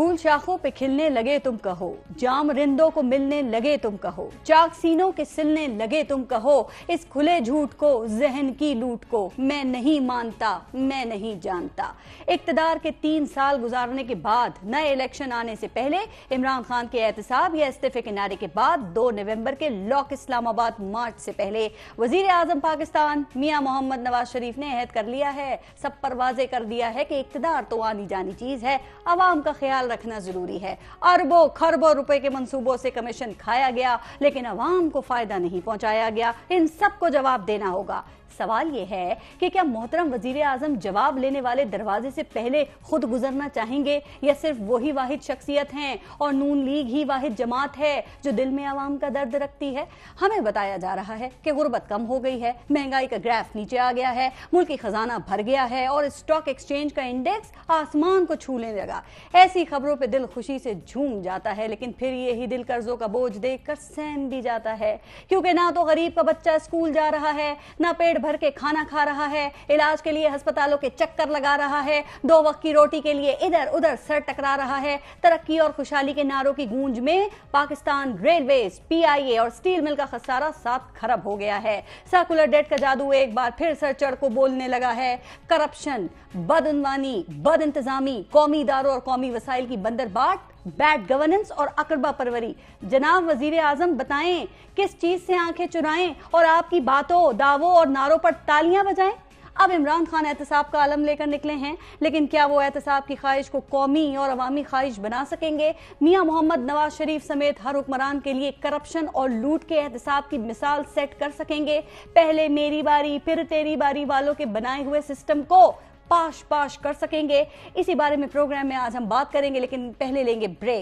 फूल शाखों पे खिलने लगे तुम कहो जाम रिंदों को मिलने लगे तुम कहो चाक सीनों के सिलने लगे तुम कहो इस खुले झूठ को जहन की लूट को मैं नहीं मानता मैं नहीं जानता इकतदार के तीन साल गुजारने के बाद नए इलेक्शन आने से पहले इमरान खान के एहतसाब या इस्तीफे के नारे के बाद दो नवम्बर के लॉक इस्लामाबाद मार्च से पहले वजीर आजम पाकिस्तान मियाँ मोहम्मद नवाज शरीफ ने अहद कर लिया है सब पर वाजे कर दिया है कि इकतदार तो आनी जानी चीज है आवाम का ख्याल रखना जरूरी है अरबों खरबों रुपए के मंसूबों से कमीशन खाया गया लेकिन आवाम को फायदा नहीं पहुंचाया गया इन सबको जवाब देना होगा सवाल ये है कि क्या मोहतरम वजीर आजम जवाब लेने वाले दरवाजे से पहले खुद गुजरना चाहेंगे या सिर्फ वही वाहिद शख्सियत हैं और नून लीग ही वाहिद जमात है जो दिल में आवाम का दर्द रखती है हमें बताया जा रहा है कि गुर्बत कम हो गई है महंगाई का ग्राफ नीचे आ गया है मुल्क खजाना भर गया है और स्टॉक एक्सचेंज का इंडेक्स आसमान को छूने लगा ऐसी खबरों पर दिल खुशी से झूम जाता है लेकिन फिर यही दिल कर्जों का बोझ देख कर सहम भी जाता है क्योंकि ना तो गरीब का बच्चा स्कूल जा रहा है ना पेट भर भर के खाना खा रहा है इलाज के लिए अस्पतालों के चक्कर लगा रहा है दो वक्त की रोटी के लिए इधर उधर सर टकरा रहा है तरक्की और खुशहाली के नारों की गूंज में पाकिस्तान रेलवे पीआईए और स्टील मिल का खसारा सात खरब हो गया है सर्कुलर डेट का जादू एक बार फिर सर चढ़ को बोलने लगा है करप्शन बदनवानी बद इंतजामी कौमी इदारों और कौमी वसाइल की बंदरबाट बैड गवर्नेंस और अकरबा परवरी जनाब वजीर आजम बताए किस चीज से आंखें चुराए और आपकी बातों दावों और नारों पर तालियां बजाएं अब इमरान खान एहतसाब का आलम लेकर निकले हैं लेकिन क्या वो एहतसाब की ख्वाहिश को कौमी और अवामी ख्वाहिश बना सकेंगे मियाँ मोहम्मद नवाज शरीफ समेत हर हुक्मरान के लिए करप्शन और लूट के एहतसाब की मिसाल सेट कर सकेंगे पहले मेरी बारी फिर तेरी बारी वालों के बनाए हुए सिस्टम को पाश पाश कर सकेंगे इसी बारे में प्रोग्राम में आज हम बात करेंगे लेकिन पहले लेंगे ब्रेक